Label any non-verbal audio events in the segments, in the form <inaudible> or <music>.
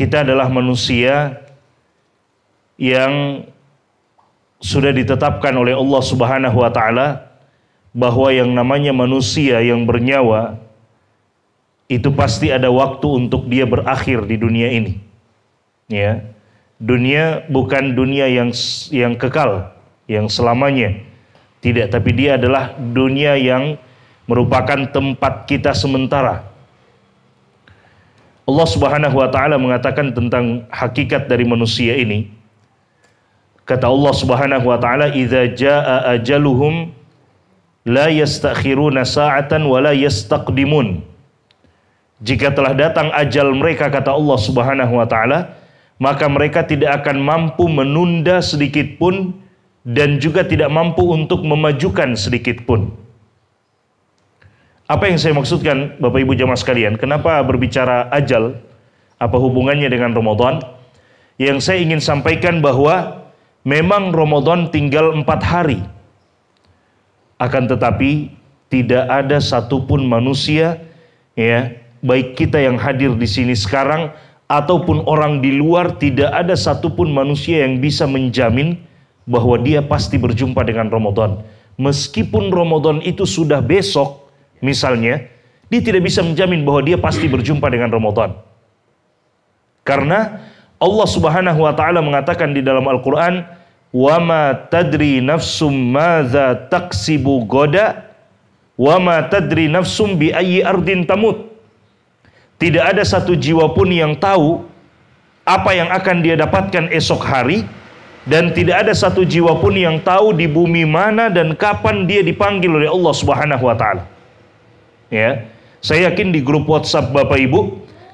kita adalah manusia yang sudah ditetapkan oleh Allah Subhanahu wa taala bahwa yang namanya manusia yang bernyawa itu pasti ada waktu untuk dia berakhir di dunia ini. Ya. Dunia bukan dunia yang yang kekal, yang selamanya. Tidak, tapi dia adalah dunia yang merupakan tempat kita sementara Allah Subhanahu wa taala mengatakan tentang hakikat dari manusia ini. Kata Allah Subhanahu wa taala, "Idza jaa ajaluhum la yastakhiruna sa'atan wa la yastaqdimun." Jika telah datang ajal mereka kata Allah Subhanahu wa taala, maka mereka tidak akan mampu menunda sedikit pun dan juga tidak mampu untuk memajukan sedikit pun. Apa yang saya maksudkan Bapak Ibu jamaah sekalian, kenapa berbicara ajal? Apa hubungannya dengan Ramadan? Yang saya ingin sampaikan bahwa memang Ramadan tinggal empat hari. Akan tetapi tidak ada satupun manusia ya baik kita yang hadir di sini sekarang ataupun orang di luar tidak ada satupun manusia yang bisa menjamin bahwa dia pasti berjumpa dengan Ramadan. Meskipun Ramadan itu sudah besok, misalnya, dia tidak bisa menjamin bahwa dia pasti berjumpa dengan Ramadan. Karena Allah Subhanahu wa taala mengatakan di dalam Al-Qur'an, "Wa ma tadri nafsum madza taksibu goda, wa ma tadri nafsum bi ayyi ardin tamut." Tidak ada satu jiwa pun yang tahu apa yang akan dia dapatkan esok hari dan tidak ada satu jiwa pun yang tahu di bumi mana dan kapan dia dipanggil oleh Allah Subhanahu wa taala ya. Saya yakin di grup WhatsApp Bapak Ibu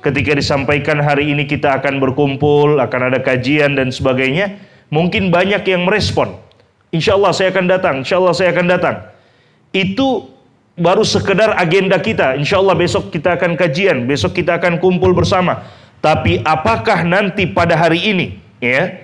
ketika disampaikan hari ini kita akan berkumpul, akan ada kajian dan sebagainya, mungkin banyak yang merespon. Insya Allah saya akan datang, insya Allah saya akan datang. Itu baru sekedar agenda kita. Insya Allah besok kita akan kajian, besok kita akan kumpul bersama. Tapi apakah nanti pada hari ini, ya,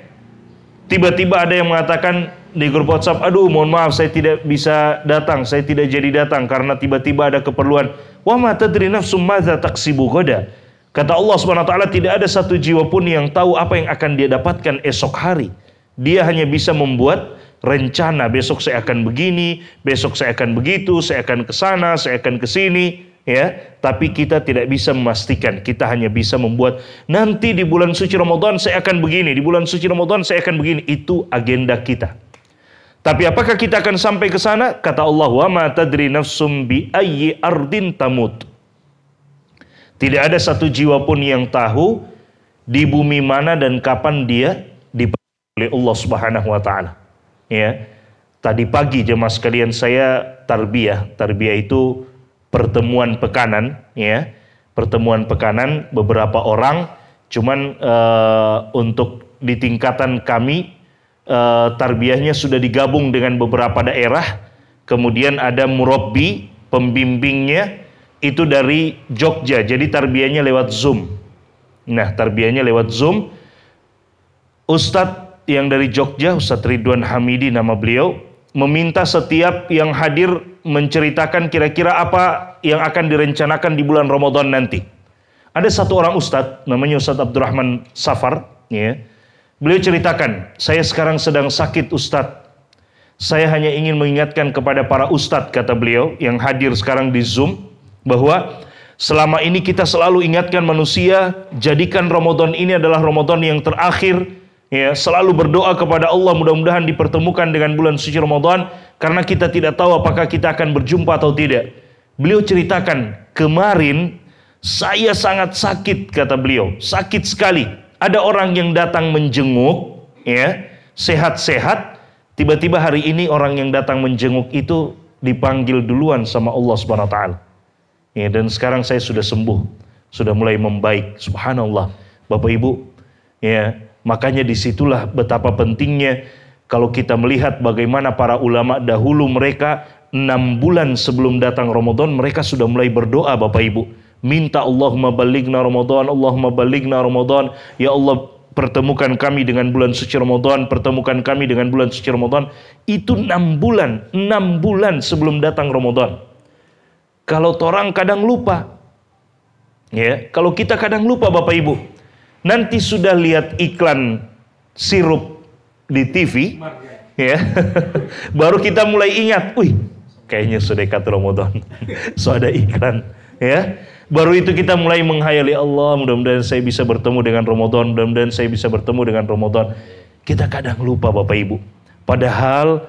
tiba-tiba ada yang mengatakan di grup WhatsApp, aduh mohon maaf saya tidak bisa datang, saya tidak jadi datang karena tiba-tiba ada keperluan. Wa ma tadri nafsum taksibu goda. Kata Allah SWT tidak ada satu jiwa pun yang tahu apa yang akan dia dapatkan esok hari. Dia hanya bisa membuat rencana besok saya akan begini, besok saya akan begitu, saya akan ke sana, saya akan ke sini ya tapi kita tidak bisa memastikan kita hanya bisa membuat nanti di bulan suci Ramadan saya akan begini di bulan suci Ramadan saya akan begini itu agenda kita tapi apakah kita akan sampai ke sana? Kata Allah, "Wa ma tadri nafsum bi ayyi ardin tamut." Tidak ada satu jiwa pun yang tahu di bumi mana dan kapan dia dipanggil oleh Allah Subhanahu wa taala. Ya. Tadi pagi jemaah sekalian saya tarbiyah. Tarbiyah itu pertemuan pekanan, ya. Pertemuan pekanan beberapa orang cuman uh, untuk di tingkatan kami uh, tarbiyahnya sudah digabung dengan beberapa daerah. Kemudian ada murabbi, pembimbingnya itu dari Jogja. Jadi tarbiyahnya lewat Zoom. Nah, tarbiyahnya lewat Zoom. Ustadz yang dari Jogja, Ustadz Ridwan Hamidi nama beliau, meminta setiap yang hadir menceritakan kira-kira apa yang akan direncanakan di bulan Ramadan nanti. Ada satu orang ustadz, namanya Ustadz Abdurrahman Safar, ya, Beliau ceritakan, saya sekarang sedang sakit Ustadz. Saya hanya ingin mengingatkan kepada para Ustadz, kata beliau, yang hadir sekarang di Zoom, bahwa selama ini kita selalu ingatkan manusia, jadikan Ramadan ini adalah Ramadan yang terakhir, ya selalu berdoa kepada Allah mudah-mudahan dipertemukan dengan bulan suci Ramadan karena kita tidak tahu apakah kita akan berjumpa atau tidak. Beliau ceritakan, kemarin saya sangat sakit kata beliau, sakit sekali ada orang yang datang menjenguk, ya, sehat-sehat, tiba-tiba hari ini orang yang datang menjenguk itu dipanggil duluan sama Allah Subhanahu wa taala. Ya, dan sekarang saya sudah sembuh, sudah mulai membaik. Subhanallah. Bapak Ibu, ya, makanya disitulah betapa pentingnya kalau kita melihat bagaimana para ulama dahulu mereka enam bulan sebelum datang Ramadan mereka sudah mulai berdoa Bapak Ibu Minta Allahumma baligna Ramadan, Allahumma baligna Ramadan. Ya Allah pertemukan kami dengan bulan suci Ramadan, pertemukan kami dengan bulan suci Ramadan. Itu enam bulan, enam bulan sebelum datang Ramadan. Kalau orang kadang lupa, ya kalau kita kadang lupa Bapak Ibu, nanti sudah lihat iklan sirup di TV, ya <laughs> baru kita mulai ingat, wih kayaknya sudah dekat Ramadan, <laughs> so ada iklan, ya Baru itu kita mulai menghayali Allah, mudah-mudahan saya bisa bertemu dengan Ramadan, mudah-mudahan saya bisa bertemu dengan Ramadan. Kita kadang lupa Bapak Ibu. Padahal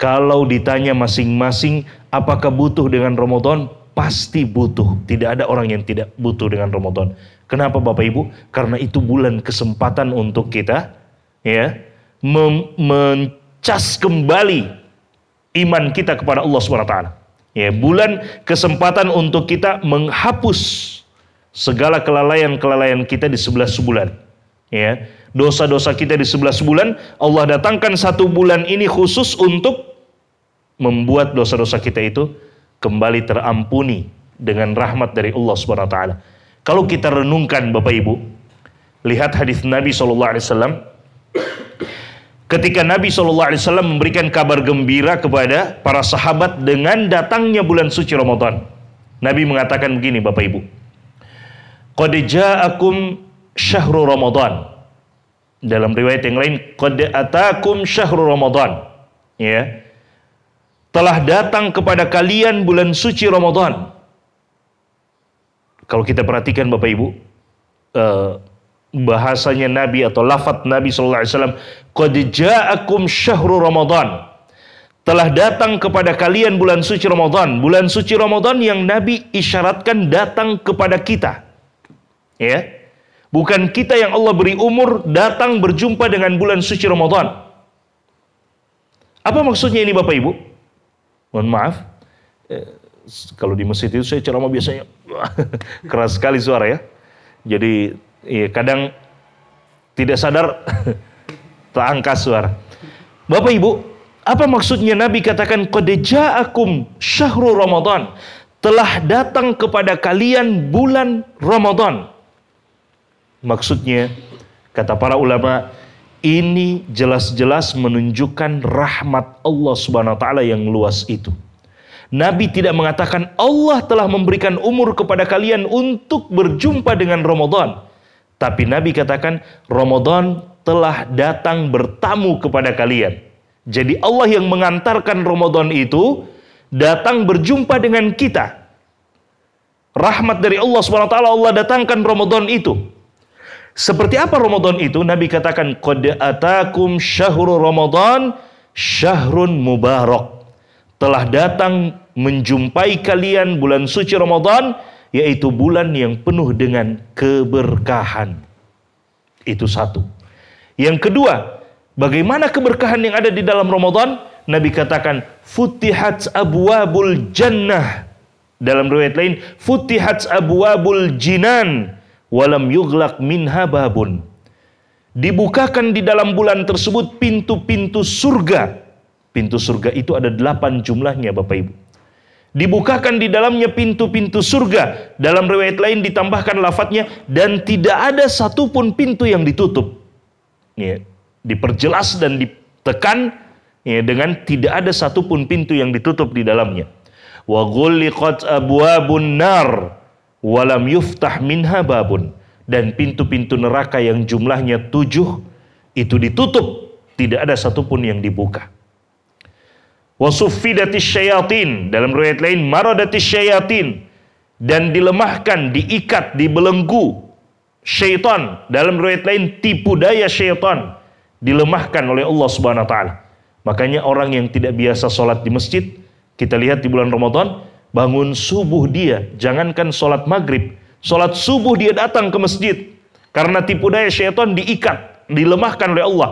kalau ditanya masing-masing apakah butuh dengan Ramadan, pasti butuh. Tidak ada orang yang tidak butuh dengan Ramadan. Kenapa Bapak Ibu? Karena itu bulan kesempatan untuk kita ya mencas kembali iman kita kepada Allah Subhanahu wa taala. Ya, bulan kesempatan untuk kita menghapus segala kelalaian-kelalaian kita di sebelas bulan. Ya, dosa-dosa kita di sebelas bulan, Allah datangkan satu bulan ini khusus untuk membuat dosa-dosa kita itu kembali terampuni dengan rahmat dari Allah Subhanahu wa taala. Kalau kita renungkan Bapak Ibu, lihat hadis Nabi sallallahu alaihi wasallam ketika Nabi Shallallahu Alaihi Wasallam memberikan kabar gembira kepada para sahabat dengan datangnya bulan suci Ramadan. Nabi mengatakan begini, Bapak Ibu. Qad ja'akum syahru Ramadan. Dalam riwayat yang lain, qad atakum syahru Ramadan. Ya. Telah datang kepada kalian bulan suci Ramadan. Kalau kita perhatikan Bapak Ibu, eh, bahasanya Nabi atau lafat Nabi sallallahu alaihi wasallam qad ja'akum syahrul ramadan telah datang kepada kalian bulan suci Ramadan. Bulan suci Ramadan yang Nabi isyaratkan datang kepada kita. Ya. Bukan kita yang Allah beri umur datang berjumpa dengan bulan suci Ramadan. Apa maksudnya ini Bapak Ibu? Mohon maaf. Eh, kalau di masjid itu saya ceramah biasanya <laughs> keras sekali suara ya. Jadi Iya, kadang tidak sadar <laughs> tak angkat suara. Bapak Ibu, apa maksudnya Nabi katakan kodeja akum syahrul ramadan? Telah datang kepada kalian bulan Ramadan. Maksudnya kata para ulama ini jelas-jelas menunjukkan rahmat Allah Subhanahu wa taala yang luas itu. Nabi tidak mengatakan Allah telah memberikan umur kepada kalian untuk berjumpa dengan Ramadan. Tapi Nabi katakan, Ramadan telah datang bertamu kepada kalian. Jadi Allah yang mengantarkan Ramadan itu datang berjumpa dengan kita. Rahmat dari Allah SWT Allah datangkan Ramadan itu. Seperti apa Ramadan itu? Nabi katakan, Qad atakum syahrul Ramadan syahrun mubarak. Telah datang menjumpai kalian bulan suci Ramadan yaitu bulan yang penuh dengan keberkahan. Itu satu. Yang kedua, bagaimana keberkahan yang ada di dalam Ramadan? Nabi katakan, "Futihat abwabul jannah." Dalam riwayat lain, "Futihat abwabul jinan walam yughlaq minha babun." Dibukakan di dalam bulan tersebut pintu-pintu surga. Pintu surga itu ada delapan jumlahnya Bapak Ibu dibukakan di dalamnya pintu-pintu surga. Dalam riwayat lain ditambahkan lafadznya dan tidak ada satupun pintu yang ditutup. Ya, diperjelas dan ditekan ya, dengan tidak ada satupun pintu yang ditutup di dalamnya. Wa ghulliqat abwabun nar walam yuftah minha babun dan pintu-pintu neraka yang jumlahnya tujuh itu ditutup tidak ada satupun yang dibuka. Wasufidati syayatin. Dalam riwayat lain, maradati syayatin. Dan dilemahkan, diikat, dibelenggu. Syaitan. Dalam riwayat lain, tipu daya syaitan. Dilemahkan oleh Allah subhanahu wa ta'ala. Makanya orang yang tidak biasa sholat di masjid, kita lihat di bulan Ramadan, bangun subuh dia, jangankan sholat maghrib, sholat subuh dia datang ke masjid. Karena tipu daya syaitan diikat, dilemahkan oleh Allah.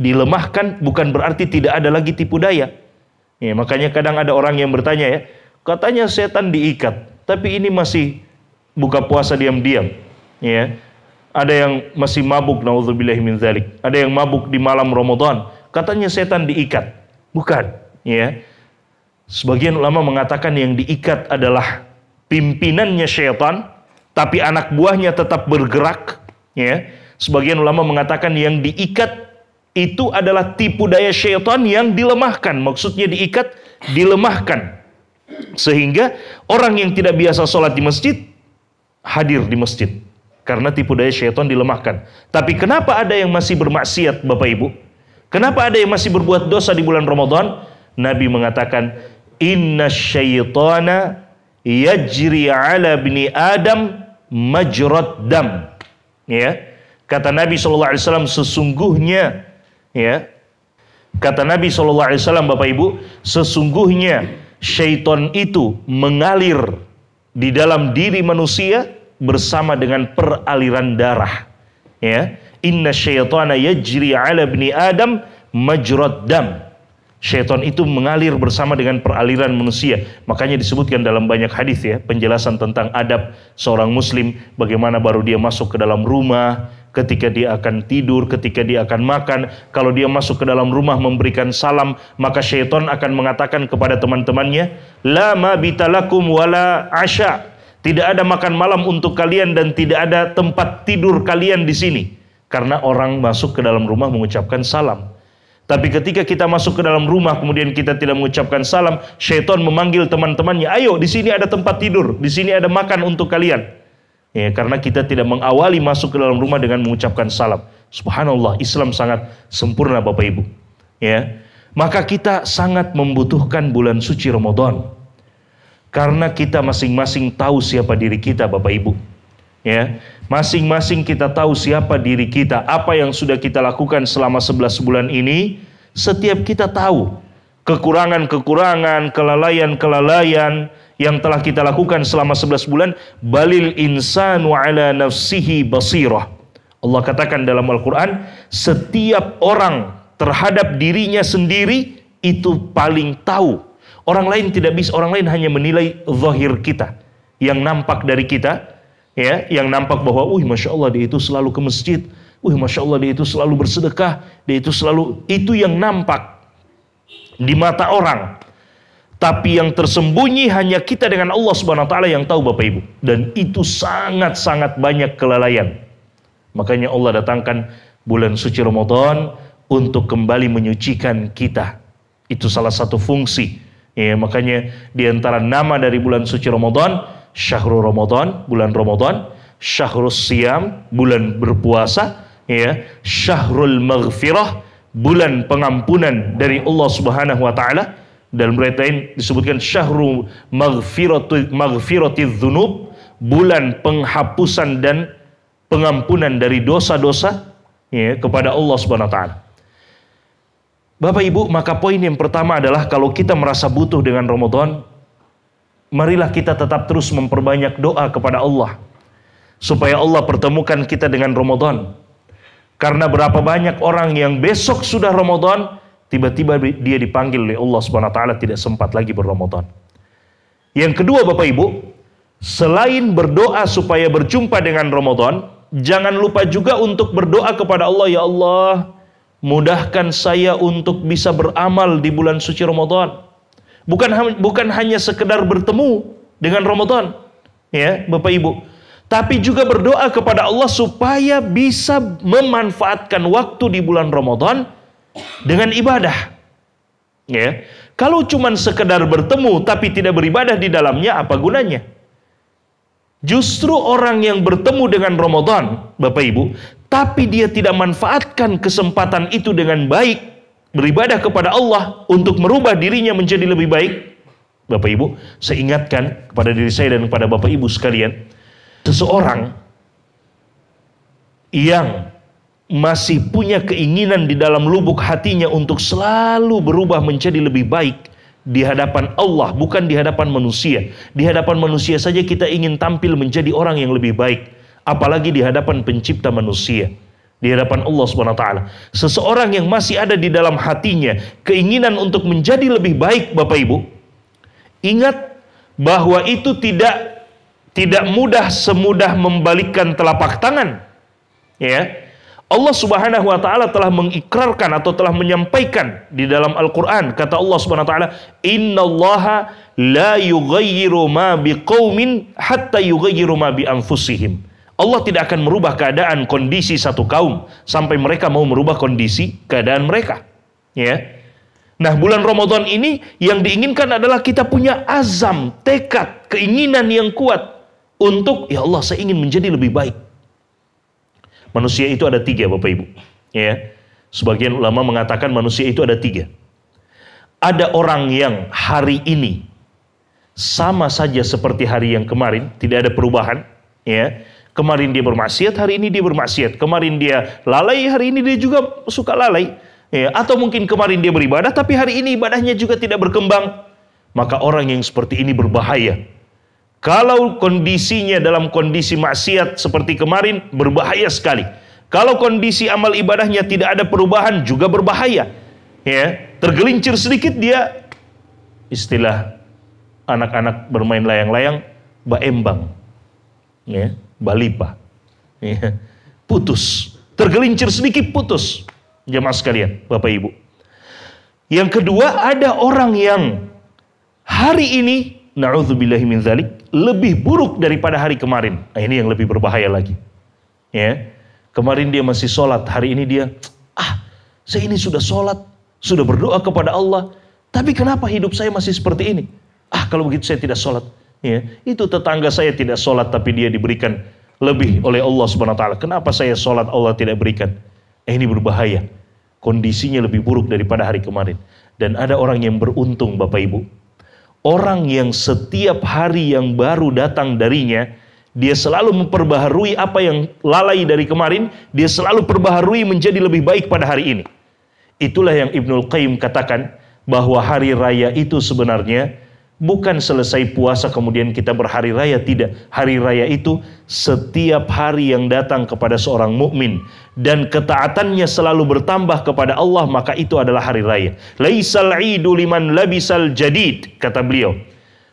Dilemahkan bukan berarti tidak ada lagi tipu daya Ya, makanya kadang ada orang yang bertanya ya, katanya setan diikat, tapi ini masih buka puasa diam-diam. Ya. Ada yang masih mabuk, naudzubillah min zalik. Ada yang mabuk di malam Ramadan, katanya setan diikat. Bukan, ya. Sebagian ulama mengatakan yang diikat adalah pimpinannya setan, tapi anak buahnya tetap bergerak, ya. Sebagian ulama mengatakan yang diikat itu adalah tipu daya syaitan yang dilemahkan. Maksudnya diikat, dilemahkan. Sehingga orang yang tidak biasa sholat di masjid, hadir di masjid. Karena tipu daya syaitan dilemahkan. Tapi kenapa ada yang masih bermaksiat Bapak Ibu? Kenapa ada yang masih berbuat dosa di bulan Ramadan? Nabi mengatakan, Inna syaitana yajri ala bini Adam majrat dam. Ya, Kata Nabi SAW, sesungguhnya Ya. Kata Nabi Shallallahu Alaihi Wasallam, Bapak Ibu, sesungguhnya syaitan itu mengalir di dalam diri manusia bersama dengan peraliran darah. Ya, inna syaitana yajri ala bni Adam majrad dam. Syaitan itu mengalir bersama dengan peraliran manusia. Makanya disebutkan dalam banyak hadis ya, penjelasan tentang adab seorang muslim, bagaimana baru dia masuk ke dalam rumah, ketika dia akan tidur, ketika dia akan makan, kalau dia masuk ke dalam rumah memberikan salam, maka syaitan akan mengatakan kepada teman-temannya, "La ma bitalakum wala asya." Tidak ada makan malam untuk kalian dan tidak ada tempat tidur kalian di sini. Karena orang masuk ke dalam rumah mengucapkan salam. Tapi ketika kita masuk ke dalam rumah kemudian kita tidak mengucapkan salam, syaitan memanggil teman-temannya, "Ayo, di sini ada tempat tidur, di sini ada makan untuk kalian." Ya, karena kita tidak mengawali masuk ke dalam rumah dengan mengucapkan salam. Subhanallah, Islam sangat sempurna Bapak Ibu. Ya. Maka kita sangat membutuhkan bulan suci Ramadan. Karena kita masing-masing tahu siapa diri kita Bapak Ibu. Ya, masing-masing kita tahu siapa diri kita, apa yang sudah kita lakukan selama 11 bulan ini, setiap kita tahu kekurangan-kekurangan, kelalaian-kelalaian, yang telah kita lakukan selama 11 bulan balil insanu ala nafsihi basirah Allah katakan dalam Al-Qur'an setiap orang terhadap dirinya sendiri itu paling tahu orang lain tidak bisa orang lain hanya menilai zahir kita yang nampak dari kita ya yang nampak bahwa uh masya Allah dia itu selalu ke masjid Wih, masya Allah, dia itu selalu bersedekah, dia itu selalu itu yang nampak di mata orang. Tapi yang tersembunyi hanya kita dengan Allah Subhanahu wa taala yang tahu Bapak Ibu. Dan itu sangat-sangat banyak kelalaian. Makanya Allah datangkan bulan suci Ramadan untuk kembali menyucikan kita. Itu salah satu fungsi. Ya, makanya di antara nama dari bulan suci Ramadan, Syahrul Ramadan, bulan Ramadan, Syahrul Siam, bulan berpuasa, ya, Syahrul Maghfirah, bulan pengampunan dari Allah Subhanahu wa taala dalam riwayat lain disebutkan syahrul maghfirati dzunub, bulan penghapusan dan pengampunan dari dosa-dosa ya, kepada Allah Subhanahu wa taala. Bapak Ibu, maka poin yang pertama adalah kalau kita merasa butuh dengan Ramadan, marilah kita tetap terus memperbanyak doa kepada Allah supaya Allah pertemukan kita dengan Ramadan. Karena berapa banyak orang yang besok sudah Ramadan, Tiba-tiba dia dipanggil oleh Allah Subhanahu wa taala tidak sempat lagi berramadan. Yang kedua Bapak Ibu, selain berdoa supaya berjumpa dengan Ramadan, jangan lupa juga untuk berdoa kepada Allah, ya Allah, mudahkan saya untuk bisa beramal di bulan suci Ramadan. Bukan bukan hanya sekedar bertemu dengan Ramadan, ya, Bapak Ibu, tapi juga berdoa kepada Allah supaya bisa memanfaatkan waktu di bulan Ramadan dengan ibadah. Ya. Kalau cuma sekedar bertemu tapi tidak beribadah di dalamnya, apa gunanya? Justru orang yang bertemu dengan Ramadan, Bapak Ibu, tapi dia tidak manfaatkan kesempatan itu dengan baik, beribadah kepada Allah untuk merubah dirinya menjadi lebih baik, Bapak Ibu, saya ingatkan kepada diri saya dan kepada Bapak Ibu sekalian, seseorang yang masih punya keinginan di dalam lubuk hatinya untuk selalu berubah menjadi lebih baik di hadapan Allah, bukan di hadapan manusia. Di hadapan manusia saja kita ingin tampil menjadi orang yang lebih baik, apalagi di hadapan pencipta manusia. Di hadapan Allah swt Seseorang yang masih ada di dalam hatinya keinginan untuk menjadi lebih baik, Bapak Ibu. Ingat bahwa itu tidak tidak mudah semudah membalikkan telapak tangan. Ya. Allah Subhanahu wa taala telah mengikrarkan atau telah menyampaikan di dalam Al-Qur'an kata Allah Subhanahu wa taala innallaha la yughayyiru ma biqaumin hatta yughayyiru ma bi anfusihim Allah tidak akan merubah keadaan kondisi satu kaum sampai mereka mau merubah kondisi keadaan mereka ya Nah, bulan Ramadan ini yang diinginkan adalah kita punya azam, tekad, keinginan yang kuat untuk ya Allah saya ingin menjadi lebih baik. Manusia itu ada tiga Bapak Ibu. Ya. Sebagian ulama mengatakan manusia itu ada tiga. Ada orang yang hari ini sama saja seperti hari yang kemarin, tidak ada perubahan. Ya. Kemarin dia bermaksiat, hari ini dia bermaksiat. Kemarin dia lalai, hari ini dia juga suka lalai. Ya, atau mungkin kemarin dia beribadah, tapi hari ini ibadahnya juga tidak berkembang. Maka orang yang seperti ini berbahaya. Kalau kondisinya dalam kondisi maksiat seperti kemarin berbahaya sekali. Kalau kondisi amal ibadahnya tidak ada perubahan juga berbahaya. Ya, tergelincir sedikit dia istilah anak-anak bermain layang-layang baembang. Ya, balipa. Ya, putus. Tergelincir sedikit putus. Jemaah sekalian, Bapak Ibu. Yang kedua ada orang yang hari ini na'udzubillahimin zalik, lebih buruk daripada hari kemarin. Nah, ini yang lebih berbahaya lagi. Ya. Kemarin dia masih sholat, hari ini dia, ah, saya ini sudah sholat, sudah berdoa kepada Allah, tapi kenapa hidup saya masih seperti ini? Ah, kalau begitu saya tidak sholat. Ya, itu tetangga saya tidak sholat, tapi dia diberikan lebih oleh Allah Subhanahu Taala. Kenapa saya sholat Allah tidak berikan? Eh, ini berbahaya. Kondisinya lebih buruk daripada hari kemarin. Dan ada orang yang beruntung, Bapak Ibu orang yang setiap hari yang baru datang darinya, dia selalu memperbaharui apa yang lalai dari kemarin, dia selalu perbaharui menjadi lebih baik pada hari ini. Itulah yang Ibnul Qayyim katakan bahwa hari raya itu sebenarnya Bukan selesai puasa kemudian kita berhari raya, tidak. Hari raya itu setiap hari yang datang kepada seorang mukmin dan ketaatannya selalu bertambah kepada Allah, maka itu adalah hari raya. Laisal idu liman labisal jadid, kata beliau.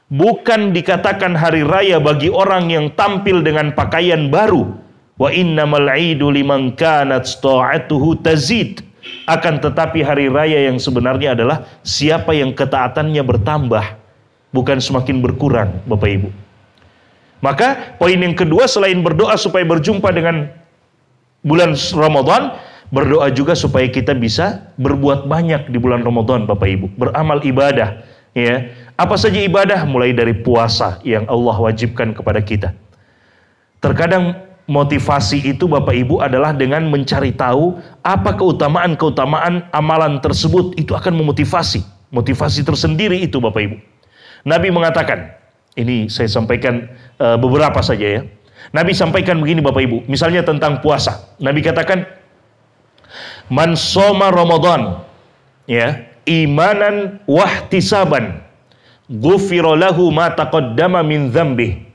Bukan dikatakan hari raya bagi orang yang tampil dengan pakaian baru. Wa innamal idu liman kanat sta'atuhu tazid. Akan tetapi hari raya yang sebenarnya adalah siapa yang ketaatannya bertambah bukan semakin berkurang, Bapak Ibu. Maka poin yang kedua selain berdoa supaya berjumpa dengan bulan Ramadan, berdoa juga supaya kita bisa berbuat banyak di bulan Ramadan, Bapak Ibu. Beramal ibadah, ya. Apa saja ibadah mulai dari puasa yang Allah wajibkan kepada kita. Terkadang motivasi itu Bapak Ibu adalah dengan mencari tahu apa keutamaan-keutamaan amalan tersebut itu akan memotivasi. Motivasi tersendiri itu Bapak Ibu. Nabi mengatakan, ini saya sampaikan eh, beberapa saja ya. Nabi sampaikan begini Bapak Ibu, misalnya tentang puasa. Nabi katakan, "Man soma Ramadan ya, imanan wahtisaban, ghufira lahu ma taqaddama min zambih.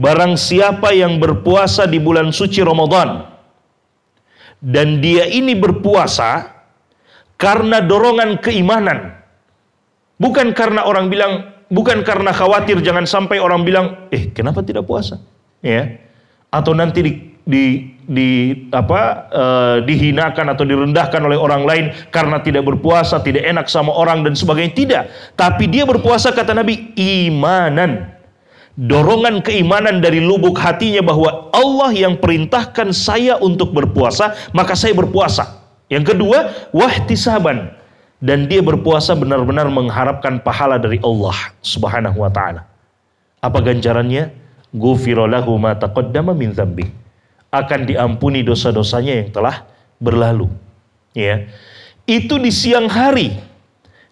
Barang siapa yang berpuasa di bulan suci Ramadan dan dia ini berpuasa karena dorongan keimanan, bukan karena orang bilang bukan karena khawatir jangan sampai orang bilang, "Eh, kenapa tidak puasa?" Ya. Atau nanti di di, di apa eh, dihinakan atau direndahkan oleh orang lain karena tidak berpuasa, tidak enak sama orang dan sebagainya. Tidak, tapi dia berpuasa kata Nabi imanan. Dorongan keimanan dari lubuk hatinya bahwa Allah yang perintahkan saya untuk berpuasa, maka saya berpuasa. Yang kedua, wahtisaban dan dia berpuasa benar-benar mengharapkan pahala dari Allah Subhanahu wa taala. Apa ganjarannya? Ghufira lahu ma taqaddama min dzambi. Akan diampuni dosa-dosanya yang telah berlalu. Ya. Itu di siang hari.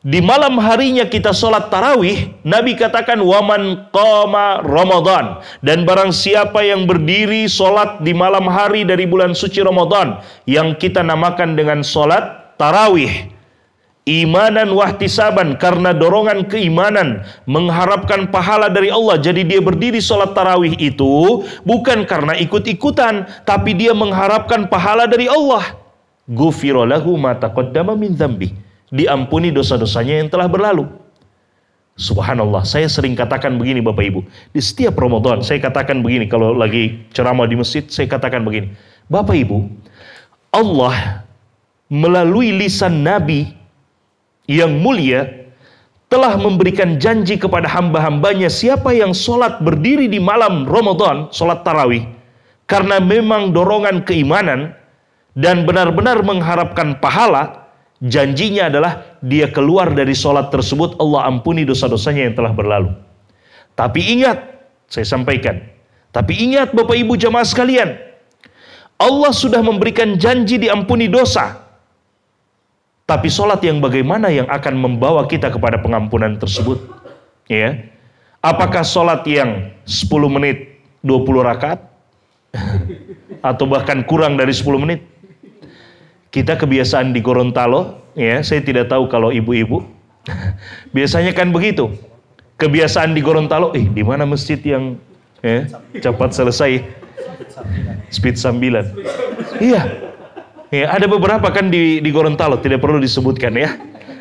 Di malam harinya kita sholat tarawih, Nabi katakan waman qama Ramadan dan barang siapa yang berdiri sholat di malam hari dari bulan suci Ramadan yang kita namakan dengan sholat tarawih imanan wahtisaban karena dorongan keimanan mengharapkan pahala dari Allah jadi dia berdiri sholat tarawih itu bukan karena ikut-ikutan tapi dia mengharapkan pahala dari Allah gufirolahu mataqaddama min zambi diampuni dosa-dosanya yang telah berlalu Subhanallah, saya sering katakan begini Bapak Ibu. Di setiap Ramadan saya katakan begini, kalau lagi ceramah di masjid saya katakan begini. Bapak Ibu, Allah melalui lisan Nabi yang mulia telah memberikan janji kepada hamba-hambanya siapa yang sholat berdiri di malam Ramadan, sholat tarawih, karena memang dorongan keimanan dan benar-benar mengharapkan pahala, janjinya adalah dia keluar dari sholat tersebut, Allah ampuni dosa-dosanya yang telah berlalu. Tapi ingat, saya sampaikan, tapi ingat Bapak Ibu jamaah sekalian, Allah sudah memberikan janji diampuni dosa, tapi sholat yang bagaimana yang akan membawa kita kepada pengampunan tersebut? Ya. Apakah sholat yang 10 menit 20 rakaat? <laughs> Atau bahkan kurang dari 10 menit? Kita kebiasaan di Gorontalo, ya, saya tidak tahu kalau ibu-ibu. <laughs> Biasanya kan begitu. Kebiasaan di Gorontalo, eh di mana masjid yang ya, cepat selesai? Speed sambilan. Iya, Ya, ada beberapa kan di, di Gorontalo, tidak perlu disebutkan ya.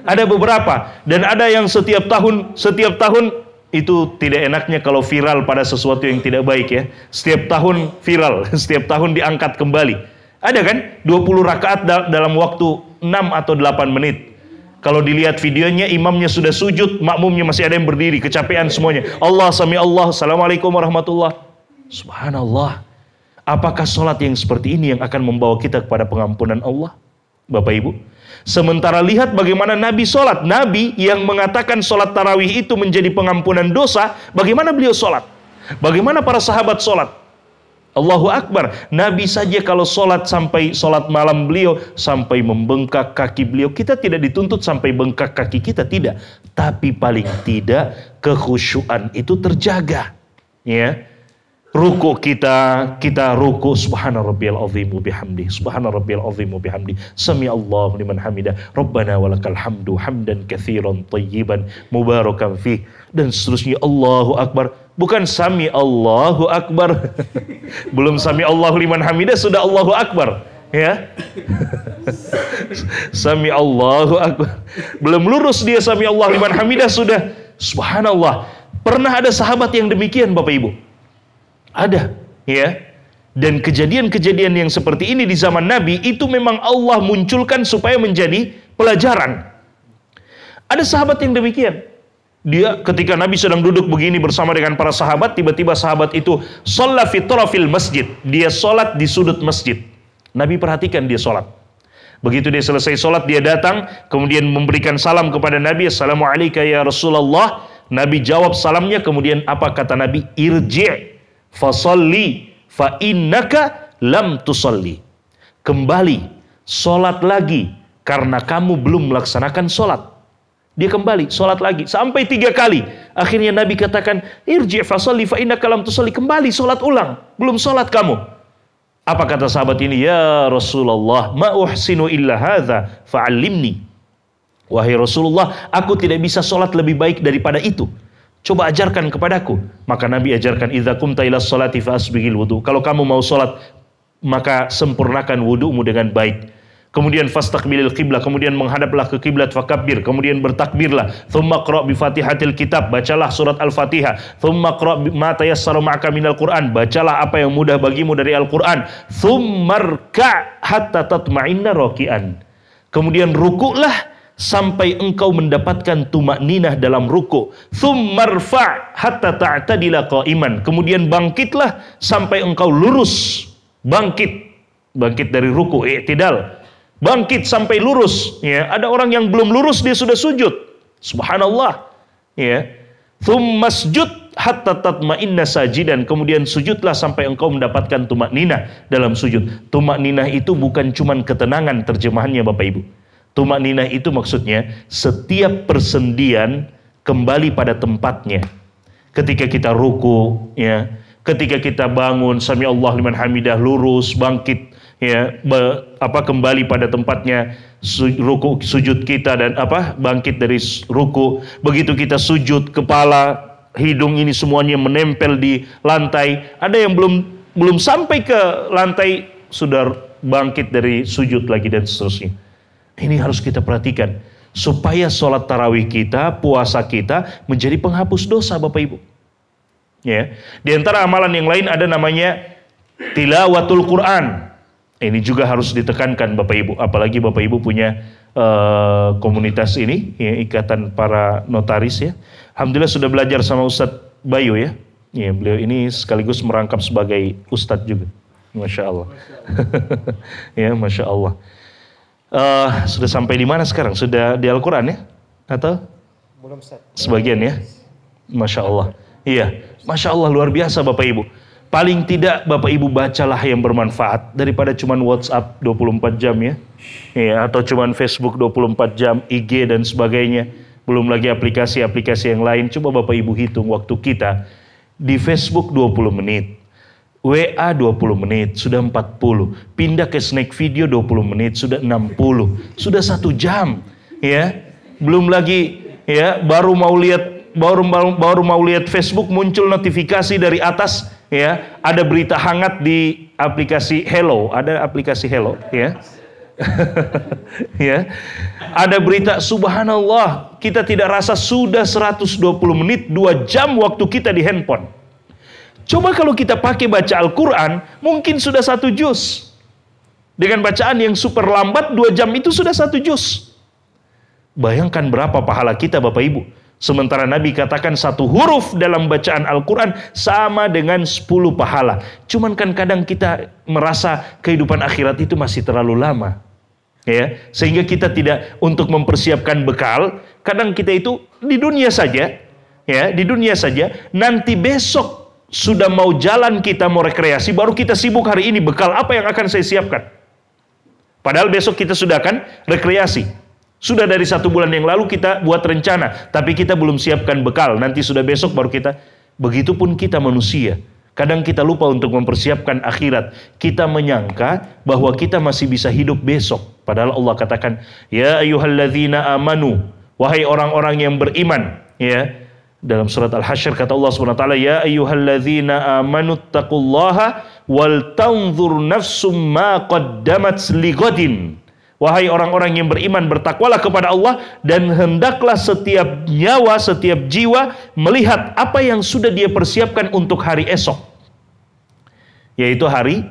Ada beberapa dan ada yang setiap tahun setiap tahun itu tidak enaknya kalau viral pada sesuatu yang tidak baik ya. Setiap tahun viral, <laughs> setiap tahun diangkat kembali. Ada kan 20 rakaat dalam waktu 6 atau 8 menit. Kalau dilihat videonya imamnya sudah sujud, makmumnya masih ada yang berdiri, kecapean semuanya. Allah sami Allah, Assalamualaikum warahmatullah. Subhanallah. Apakah sholat yang seperti ini yang akan membawa kita kepada pengampunan Allah? Bapak Ibu. Sementara lihat bagaimana Nabi sholat. Nabi yang mengatakan sholat tarawih itu menjadi pengampunan dosa, bagaimana beliau sholat? Bagaimana para sahabat sholat? Allahu Akbar. Nabi saja kalau sholat sampai sholat malam beliau, sampai membengkak kaki beliau. Kita tidak dituntut sampai bengkak kaki kita, tidak. Tapi paling tidak kekhusyuan itu terjaga. Ya ruku kita kita ruku subhana rabbiyal azim bihamdi subhana rabbiyal azim bihamdi sami Allah liman hamida rabbana walakal hamdu hamdan katsiran tayyiban mubarakan fi dan seterusnya Allahu akbar bukan sami Allahu akbar <laughs> belum sami Allah liman hamida sudah Allahu akbar ya <laughs> sami Allahu akbar belum lurus dia sami Allah liman hamida sudah subhanallah pernah ada sahabat yang demikian Bapak Ibu ada, ya. Dan kejadian-kejadian yang seperti ini di zaman Nabi itu memang Allah munculkan supaya menjadi pelajaran. Ada sahabat yang demikian. Dia ketika Nabi sedang duduk begini bersama dengan para sahabat, tiba-tiba sahabat itu sholat fil masjid. Dia sholat di sudut masjid. Nabi perhatikan dia sholat. Begitu dia selesai sholat, dia datang, kemudian memberikan salam kepada Nabi. Assalamualaikum ya Rasulullah. Nabi jawab salamnya, kemudian apa kata Nabi? Irji' Fasolli fa innaka lam tusolli. Kembali, solat lagi karena kamu belum melaksanakan solat. Dia kembali, solat lagi sampai tiga kali. Akhirnya Nabi katakan, irji fasolli fa innaka lam tusolli. Kembali, solat ulang. Belum solat kamu. Apa kata sahabat ini? Ya Rasulullah, ma uhsinu illa hadza fa'allimni. Wahai Rasulullah, aku tidak bisa salat lebih baik daripada itu. Coba ajarkan kepadaku. Maka Nabi ajarkan, Idza kumta ila salati fa'asbihil wudu. Kalau kamu mau sholat, maka sempurnakan wudumu dengan baik. Kemudian fastaqbilil qiblah, kemudian menghadaplah ke kiblat fakabir, kemudian bertakbirlah. Tsumma qra' bi Fatihatil Kitab, bacalah surat Al-Fatihah. Tsumma qra' ma tayassara ma'aka minal Qur'an, bacalah apa yang mudah bagimu dari Al-Qur'an. Tsummarka hatta tatma'inna raki'an. Kemudian rukuklah sampai engkau mendapatkan tumak ninah dalam ruku. Thummarfa hatta ta'tadila iman. Kemudian bangkitlah sampai engkau lurus. Bangkit. Bangkit dari ruku, tidak Bangkit sampai lurus. Ya, ada orang yang belum lurus dia sudah sujud. Subhanallah. Ya. Thummasjud hatta tatma'inna dan kemudian sujudlah sampai engkau mendapatkan tumak nina dalam sujud tumak nina itu bukan cuman ketenangan terjemahannya Bapak Ibu Tumak ninah itu maksudnya setiap persendian kembali pada tempatnya. Ketika kita ruku, ya, ketika kita bangun, sami Allah liman hamidah lurus, bangkit, ya, be, apa kembali pada tempatnya su, ruku sujud kita dan apa bangkit dari ruku. Begitu kita sujud kepala, hidung ini semuanya menempel di lantai. Ada yang belum belum sampai ke lantai sudah bangkit dari sujud lagi dan seterusnya. Ini harus kita perhatikan. Supaya sholat tarawih kita, puasa kita menjadi penghapus dosa Bapak Ibu. Ya. Di antara amalan yang lain ada namanya tilawatul Quran. Ini juga harus ditekankan Bapak Ibu. Apalagi Bapak Ibu punya uh, komunitas ini, ya, ikatan para notaris ya. Alhamdulillah sudah belajar sama Ustadz Bayu ya. Ya, beliau ini sekaligus merangkap sebagai ustadz juga. Masya Allah. Masya Allah. <laughs> ya, Masya Allah. Uh, sudah sampai di mana sekarang? Sudah di Al-Quran ya? Atau? Belum set. Sebagian ya? Masya Allah. Iya. Masya Allah luar biasa Bapak Ibu. Paling tidak Bapak Ibu bacalah yang bermanfaat daripada cuma WhatsApp 24 jam ya. Iya, atau cuma Facebook 24 jam, IG dan sebagainya. Belum lagi aplikasi-aplikasi yang lain. Coba Bapak Ibu hitung waktu kita di Facebook 20 menit, WA 20 menit, sudah 40. Pindah ke snack video 20 menit, sudah 60. Sudah satu jam, ya. Belum lagi ya, baru mau lihat baru baru, baru mau lihat Facebook muncul notifikasi dari atas ya, ada berita hangat di aplikasi Hello, ada aplikasi Hello, ya. <laughs> ya. Ada berita subhanallah, kita tidak rasa sudah 120 menit, dua jam waktu kita di handphone. Coba kalau kita pakai baca Al-Quran, mungkin sudah satu juz. Dengan bacaan yang super lambat, dua jam itu sudah satu juz. Bayangkan berapa pahala kita Bapak Ibu. Sementara Nabi katakan satu huruf dalam bacaan Al-Quran sama dengan sepuluh pahala. Cuman kan kadang kita merasa kehidupan akhirat itu masih terlalu lama. Ya, sehingga kita tidak untuk mempersiapkan bekal, kadang kita itu di dunia saja, ya, di dunia saja, nanti besok sudah mau jalan kita mau rekreasi, baru kita sibuk hari ini bekal apa yang akan saya siapkan. Padahal besok kita sudah akan rekreasi. Sudah dari satu bulan yang lalu kita buat rencana, tapi kita belum siapkan bekal. Nanti sudah besok baru kita. Begitupun kita manusia. Kadang kita lupa untuk mempersiapkan akhirat. Kita menyangka bahwa kita masih bisa hidup besok. Padahal Allah katakan, Ya ayuhalladzina amanu. Wahai orang-orang yang beriman. Ya dalam surat Al-Hasyr kata Allah SWT, "Ya ayyuhalladzina amanu taqullaha wal tanzur nafsum ma qaddamat lighadin." Wahai orang-orang yang beriman, bertakwalah kepada Allah dan hendaklah setiap nyawa, setiap jiwa melihat apa yang sudah dia persiapkan untuk hari esok. Yaitu hari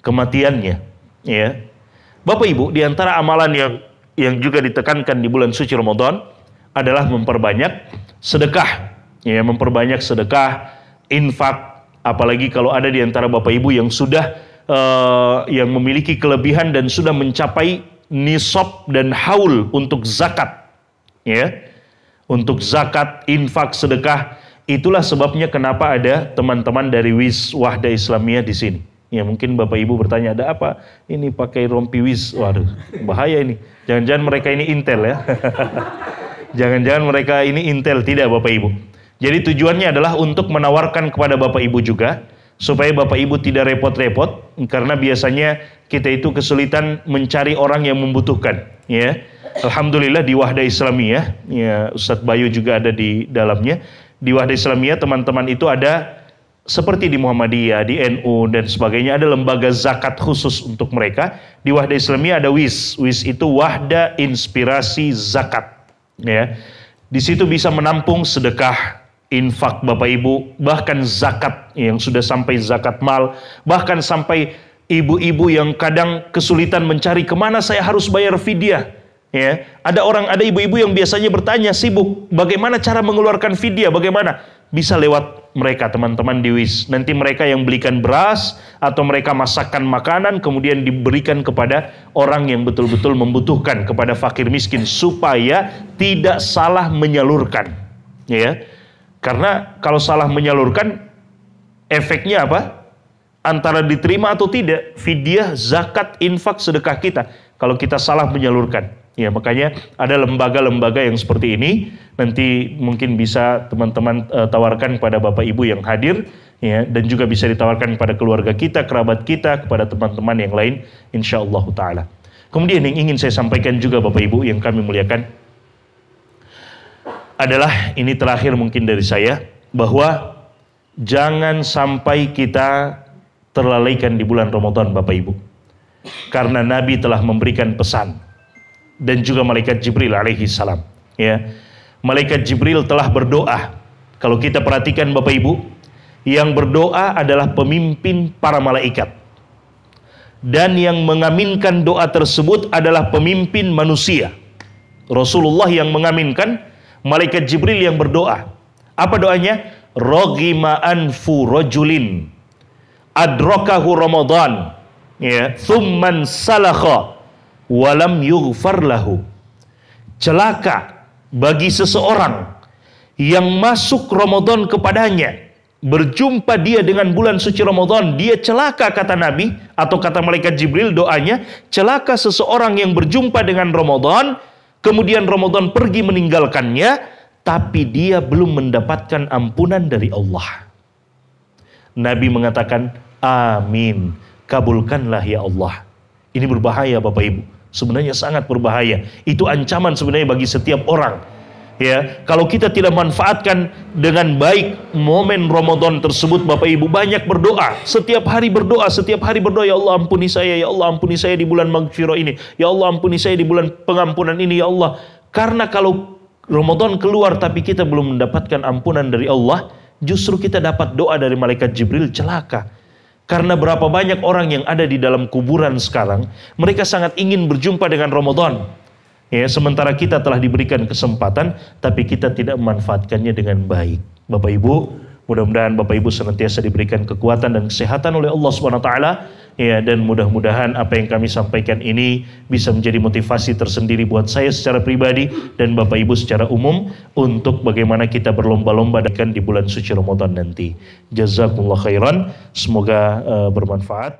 kematiannya, ya. Bapak Ibu, di antara amalan yang yang juga ditekankan di bulan suci Ramadan adalah memperbanyak sedekah, ya memperbanyak sedekah, infak, apalagi kalau ada di antara bapak ibu yang sudah uh, yang memiliki kelebihan dan sudah mencapai nisab dan haul untuk zakat, ya, untuk zakat, infak, sedekah. Itulah sebabnya kenapa ada teman-teman dari WIS Wahda Islamiyah di sini. Ya mungkin Bapak Ibu bertanya, ada apa? Ini pakai rompi WIS. Waduh, bahaya ini. Jangan-jangan mereka ini Intel ya. <laughs> Jangan-jangan mereka ini intel tidak Bapak Ibu. Jadi tujuannya adalah untuk menawarkan kepada Bapak Ibu juga supaya Bapak Ibu tidak repot-repot karena biasanya kita itu kesulitan mencari orang yang membutuhkan ya. Alhamdulillah di Wahda Islamiyah ya Ustadz Bayu juga ada di dalamnya. Di Wahda Islamiyah teman-teman itu ada seperti di Muhammadiyah, di NU dan sebagainya ada lembaga zakat khusus untuk mereka. Di Wahda Islamiyah ada WIS. WIS itu Wahda Inspirasi Zakat ya. Di situ bisa menampung sedekah, infak Bapak Ibu, bahkan zakat yang sudah sampai zakat mal, bahkan sampai ibu-ibu yang kadang kesulitan mencari kemana saya harus bayar fidyah. Ya, ada orang, ada ibu-ibu yang biasanya bertanya sibuk, bagaimana cara mengeluarkan fidyah? Bagaimana? Bisa lewat mereka teman-teman di WIS. Nanti mereka yang belikan beras atau mereka masakan makanan kemudian diberikan kepada orang yang betul-betul membutuhkan kepada fakir miskin supaya tidak salah menyalurkan. Ya. ya. Karena kalau salah menyalurkan efeknya apa? Antara diterima atau tidak, fidyah, zakat, infak, sedekah kita kalau kita salah menyalurkan. Ya, makanya ada lembaga-lembaga yang seperti ini nanti mungkin bisa teman-teman uh, tawarkan kepada Bapak Ibu yang hadir ya dan juga bisa ditawarkan kepada keluarga kita, kerabat kita, kepada teman-teman yang lain insyaallah taala. Kemudian yang ingin saya sampaikan juga Bapak Ibu yang kami muliakan adalah ini terakhir mungkin dari saya bahwa jangan sampai kita terlalaikan di bulan Ramadan Bapak Ibu. Karena Nabi telah memberikan pesan dan juga malaikat Jibril alaihi salam. Ya. Malaikat Jibril telah berdoa. Kalau kita perhatikan Bapak Ibu, yang berdoa adalah pemimpin para malaikat. Dan yang mengaminkan doa tersebut adalah pemimpin manusia. Rasulullah yang mengaminkan, malaikat Jibril yang berdoa. Apa doanya? raghima anfu rojulin adrakahu Ramadan ya thumman salakha walam yughfar lahu. Celaka bagi seseorang yang masuk Ramadan kepadanya. Berjumpa dia dengan bulan suci Ramadan, dia celaka kata Nabi atau kata malaikat Jibril doanya, celaka seseorang yang berjumpa dengan Ramadan, kemudian Ramadan pergi meninggalkannya, tapi dia belum mendapatkan ampunan dari Allah. Nabi mengatakan, "Amin. Kabulkanlah ya Allah." Ini berbahaya Bapak Ibu sebenarnya sangat berbahaya. Itu ancaman sebenarnya bagi setiap orang. Ya, kalau kita tidak manfaatkan dengan baik momen Ramadan tersebut Bapak Ibu banyak berdoa, setiap hari berdoa, setiap hari berdoa ya Allah ampuni saya, ya Allah ampuni saya di bulan Maghfirah ini, ya Allah ampuni saya di bulan pengampunan ini ya Allah. Karena kalau Ramadan keluar tapi kita belum mendapatkan ampunan dari Allah, justru kita dapat doa dari malaikat Jibril celaka. Karena berapa banyak orang yang ada di dalam kuburan sekarang, mereka sangat ingin berjumpa dengan Ramadan. Ya, sementara kita telah diberikan kesempatan, tapi kita tidak memanfaatkannya dengan baik. Bapak Ibu, Mudah-mudahan Bapak Ibu senantiasa diberikan kekuatan dan kesehatan oleh Allah swt ya dan mudah-mudahan apa yang kami sampaikan ini bisa menjadi motivasi tersendiri buat saya secara pribadi dan Bapak Ibu secara umum untuk bagaimana kita berlomba-lomba dan di bulan suci Ramadan nanti. Jazakumullah khairan, semoga uh, bermanfaat.